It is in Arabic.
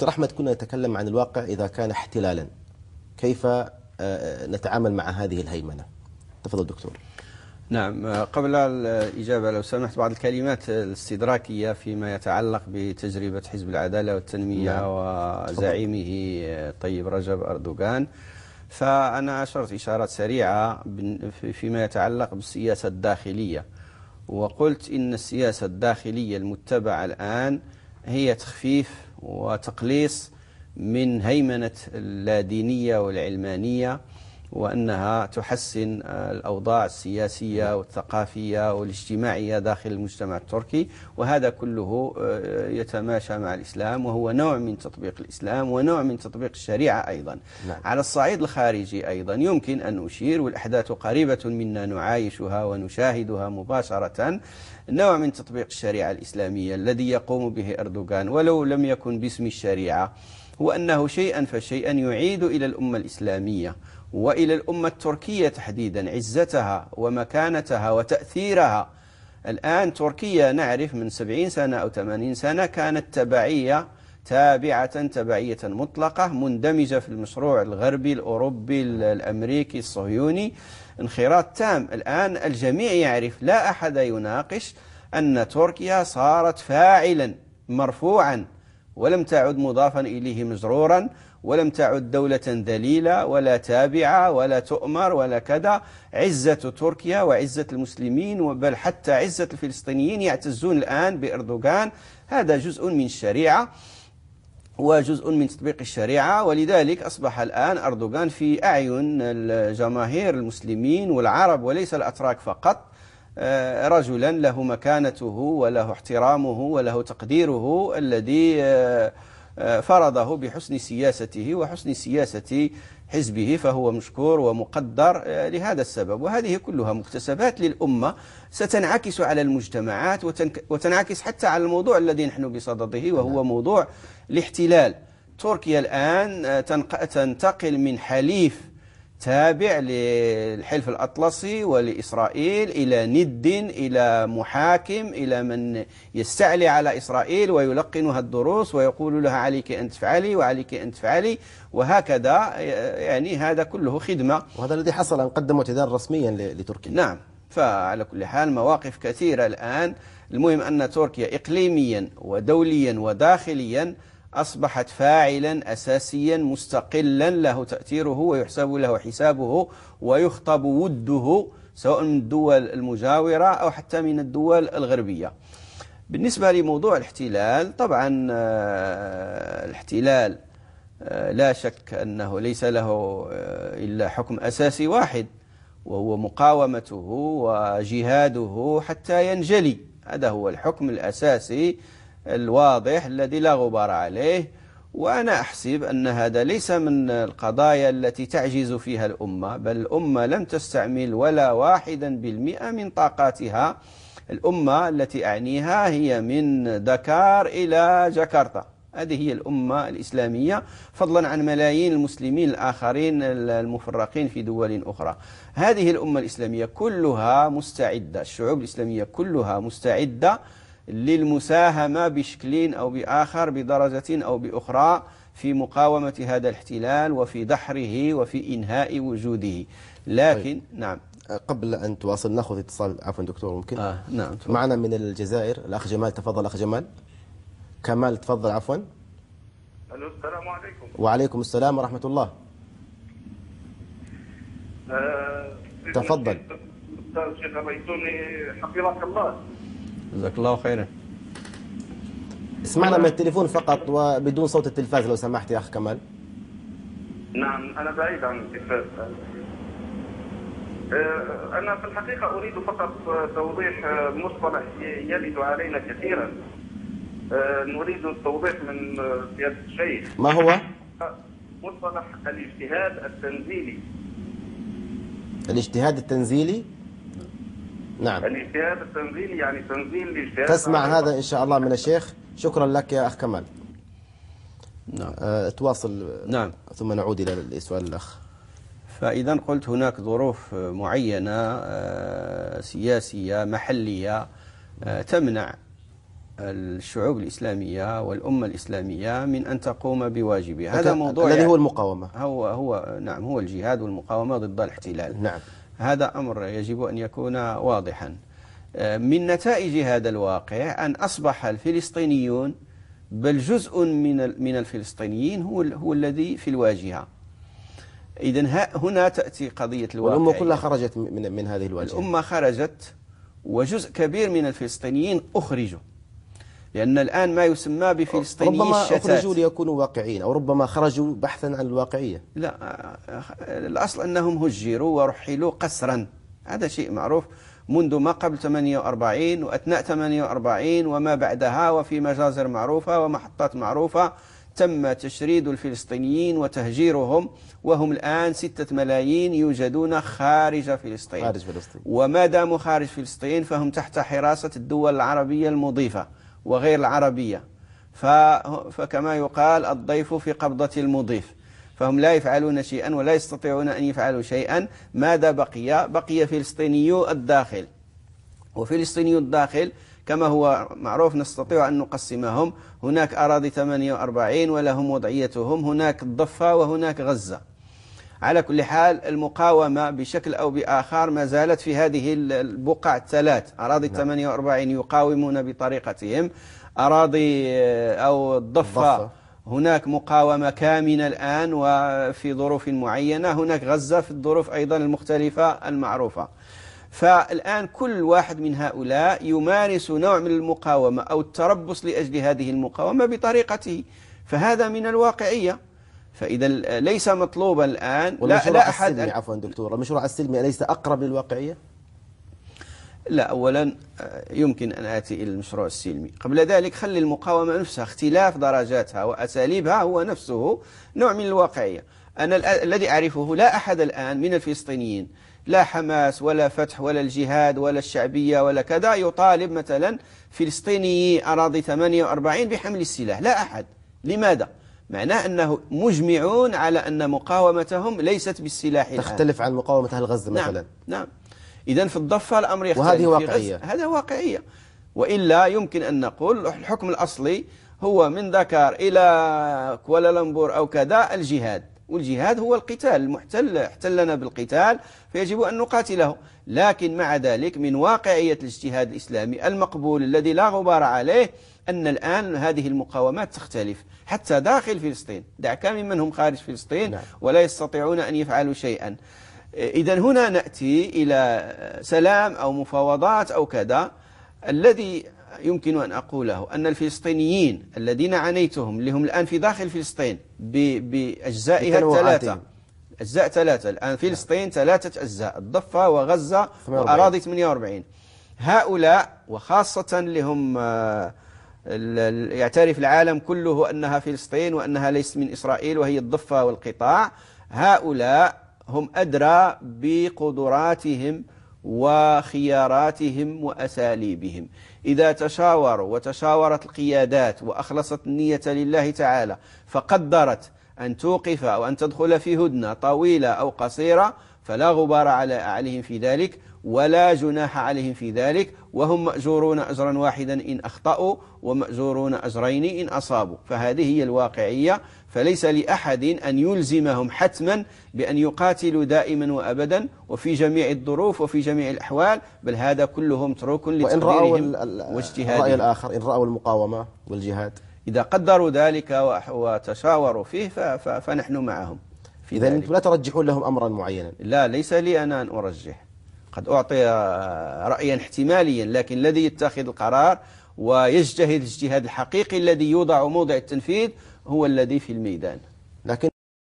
دكتور أحمد كنا نتكلم عن الواقع إذا كان احتلالا كيف آه، آه، نتعامل مع هذه الهيمنة تفضل دكتور نعم آه، قبل الإجابة لو سمحت بعض الكلمات الاستدراكية فيما يتعلق بتجربة حزب العدالة والتنمية نعم. وزعيمه طيب رجب أردوغان فأنا أشرت إشارات سريعة فيما يتعلق بالسياسة الداخلية وقلت إن السياسة الداخلية المتبعة الآن هي تخفيف وتقليص من هيمنة اللادينية والعلمانية وأنها تحسن الأوضاع السياسية والثقافية والاجتماعية داخل المجتمع التركي وهذا كله آه، يتماشى مع الإسلام وهو نوع من تطبيق الإسلام ونوع من تطبيق الشريعة أيضا نعم. على الصعيد الخارجي أيضا يمكن أن أشير والأحداث قريبة منا نعايشها ونشاهدها مباشرة نوع من تطبيق الشريعة الإسلامية الذي يقوم به أردوغان ولو لم يكن باسم الشريعة هو أنه شيئا فشيئا يعيد إلى الأمة الإسلامية وإلى الأمة التركية تحديدا عزتها ومكانتها وتأثيرها الآن تركيا نعرف من 70 سنة أو 80 سنة كانت تبعية تابعة تبعية مطلقة مندمجة في المشروع الغربي الأوروبي الأمريكي الصهيوني انخراط تام الآن الجميع يعرف لا أحد يناقش أن تركيا صارت فاعلا مرفوعا ولم تعد مضافا إليه مزرورا ولم تعد دولة ذليلة ولا تابعة ولا تؤمر ولا كذا عزة تركيا وعزة المسلمين بل حتى عزة الفلسطينيين يعتزون الآن بإردوغان هذا جزء من الشريعة وجزء من تطبيق الشريعة ولذلك أصبح الآن أردوغان في أعين الجماهير المسلمين والعرب وليس الأتراك فقط آه، رجلا له مكانته وله احترامه وله تقديره الذي آه، آه، فرضه بحسن سياسته وحسن سياسة حزبه فهو مشكور ومقدر لهذا السبب وهذه كلها مكتسبات للأمة ستنعكس على المجتمعات وتنعكس حتى على الموضوع الذي نحن بصدده وهو نعم. موضوع الاحتلال تركيا الآن تنتقل من حليف تابع للحلف الأطلسي ولإسرائيل إلى ند إلى محاكم إلى من يستعلي على إسرائيل ويلقنها الدروس ويقول لها عليك أن تفعلي وعليك أن تفعلي وهكذا يعني هذا كله خدمة وهذا الذي حصل أن قدم اعتذار رسميا لتركيا نعم فعلى كل حال مواقف كثيرة الآن المهم أن تركيا إقليميا ودوليا وداخليا أصبحت فاعلا أساسيا مستقلا له تأثيره ويحسب له حسابه ويخطب وده سواء من الدول المجاورة أو حتى من الدول الغربية بالنسبة لموضوع الاحتلال طبعا آه، الاحتلال آه، لا شك أنه ليس له آه، إلا حكم أساسي واحد وهو مقاومته وجهاده حتى ينجلي هذا هو الحكم الأساسي الواضح الذي لا غبار عليه وأنا أحسب أن هذا ليس من القضايا التي تعجز فيها الأمة بل الأمة لم تستعمل ولا واحدا بالمئة من طاقاتها الأمة التي أعنيها هي من دكار إلى جاكرتا هذه هي الأمة الإسلامية فضلا عن ملايين المسلمين الآخرين المفرقين في دول أخرى هذه الأمة الإسلامية كلها مستعدة الشعوب الإسلامية كلها مستعدة للمساهمة بشكل أو بآخر بدرجة أو بأخرى في مقاومة هذا الاحتلال وفي دحره وفي إنهاء وجوده لكن طيب. نعم قبل أن تواصل نأخذ اتصال عفوا دكتور ممكن آه نعم تفضل. معنا من الجزائر الأخ جمال تفضل أخ جمال كمال تفضل عفوا ألو السلام عليكم وعليكم السلام ورحمة الله أه تفضل أستاذ شيخ حفظك الله جزاك الله خيرا اسمعنا من التليفون فقط وبدون صوت التلفاز لو سمحت يا أخ كمال نعم أنا بعيد عن التلفاز أه، أنا في الحقيقة أريد فقط توضيح مصطلح يلد علينا كثيرا أه، نريد التوضيح من سيادة الشيخ ما هو؟ مصطلح الاجتهاد التنزيلي الاجتهاد التنزيلي؟ نعم الاجتهاد التنزيلي يعني تنزيل الاجتهاد تسمع هذا إن شاء الله من الشيخ شكرا لك يا أخ كمال نعم آه، تواصل نعم ثم نعود إلى السؤال الأخ فإذا قلت هناك ظروف معينة آه، سياسية محلية آه، تمنع الشعوب الإسلامية والأمة الإسلامية من أن تقوم بواجبها هذا موضوع الذي يعني هو المقاومة هو هو نعم هو الجهاد والمقاومة ضد الاحتلال نعم هذا أمر يجب أن يكون واضحا آه، من نتائج هذا الواقع أن أصبح الفلسطينيون بل جزء من من الفلسطينيين هو هو الذي في الواجهة إذا هنا تأتي قضية الواقع الأمة كلها خرجت من, من هذه الواجهة الأمة خرجت وجزء كبير من الفلسطينيين أخرجوا لأن الآن ما يسمى بفلسطيني ربما الشتات ربما خرجوا ليكونوا واقعيين أو ربما خرجوا بحثا عن الواقعية لا آه، آه، الأصل أنهم هجروا ورحلوا قسرا هذا شيء معروف منذ ما قبل 48 وأثناء 48 وما بعدها وفي مجازر معروفة ومحطات معروفة تم تشريد الفلسطينيين وتهجيرهم وهم الآن ستة ملايين يوجدون خارج فلسطين خارج فلسطين وما داموا خارج فلسطين فهم تحت حراسة الدول العربية المضيفة وغير العربية فكما يقال الضيف في قبضة المضيف فهم لا يفعلون شيئا ولا يستطيعون أن يفعلوا شيئا ماذا بقي؟ بقي فلسطيني الداخل وفلسطيني الداخل كما هو معروف نستطيع أن نقسمهم هناك أراضي 48 ولهم وضعيتهم هناك الضفة وهناك غزة على كل حال المقاومة بشكل أو بآخر ما زالت في هذه البقع الثلاث أراضي نعم. 48 يقاومون بطريقتهم أراضي آه، أو الضفة, الضفة. هناك مقاومة كامنة الآن وفي ظروف معينة هناك غزة في الظروف أيضا المختلفة المعروفة فالآن كل واحد من هؤلاء يمارس نوع من المقاومة أو التربص لأجل هذه المقاومة بطريقته فهذا من الواقعية فإذا ليس مطلوبا الآن لا, لا أحد السلمي عفوا دكتور المشروع السلمي أليس أقرب للواقعية؟ لا أولا آه، يمكن أن آتي إلى المشروع السلمي قبل ذلك خلي المقاومة نفسها اختلاف درجاتها وأساليبها هو نفسه نوع من الواقعية أنا الذي أعرفه لا أحد الآن من الفلسطينيين لا حماس ولا فتح ولا الجهاد ولا الشعبية ولا كذا يطالب مثلا فلسطيني أراضي 48 بحمل السلاح لا أحد لماذا؟ معناه أنه مجمعون على أن مقاومتهم ليست بالسلاح الآن تختلف عن مقاومة أهل غزة نعم مثلا نعم إذا في الضفة الأمر يختلف وهذه واقعية هذا واقعية وإلا يمكن أن نقول الحكم الأصلي هو من ذكر إلى كوالالمبور أو كذا الجهاد والجهاد هو القتال المحتل احتلنا بالقتال فيجب أن نقاتله لكن مع ذلك من واقعية الاجتهاد الإسلامي المقبول الذي لا غبار عليه أن الآن هذه المقاومات تختلف حتى داخل فلسطين دعك ممن هم خارج فلسطين نعم. ولا يستطيعون أن يفعلوا شيئا إذا هنا نأتي إلى سلام أو مفاوضات أو كذا الذي يمكن أن أقوله أن الفلسطينيين الذين عانيتهم اللي هم الآن في داخل فلسطين بأجزائها الثلاثة أجزاء ثلاثة الآن نعم. فلسطين ثلاثة أجزاء الضفة وغزة 48. وأراضي 48 هؤلاء وخاصة اللي هم آه يعترف العالم كله أنها فلسطين وأنها ليست من إسرائيل وهي الضفة والقطاع هؤلاء هم أدرى بقدراتهم وخياراتهم وأساليبهم إذا تشاوروا وتشاورت القيادات وأخلصت النية لله تعالى فقدرت أن توقف أو أن تدخل في هدنة طويلة أو قصيرة فلا غبار على عليهم في ذلك ولا جناح عليهم في ذلك وهم مأجورون أجرا واحدا إن أخطأوا ومأجورون أجرين إن أصابوا فهذه هي الواقعية فليس لأحد أن يلزمهم حتما بأن يقاتلوا دائما وأبدا وفي جميع الظروف وفي جميع الأحوال بل هذا كله متروك لتقديرهم واجتهادهم الرأي الآخر إن رأوا المقاومة والجهاد إذا قدروا ذلك وتشاوروا فيه فنحن معهم في إذا أنتم لا ترجحون لهم أمرا معينا لا ليس لي أنا أن أرجح قد أعطي رأيا احتماليا لكن الذي يتخذ القرار ويجتهد الاجتهاد الحقيقي الذي يوضع موضع التنفيذ هو الذي في الميدان لكن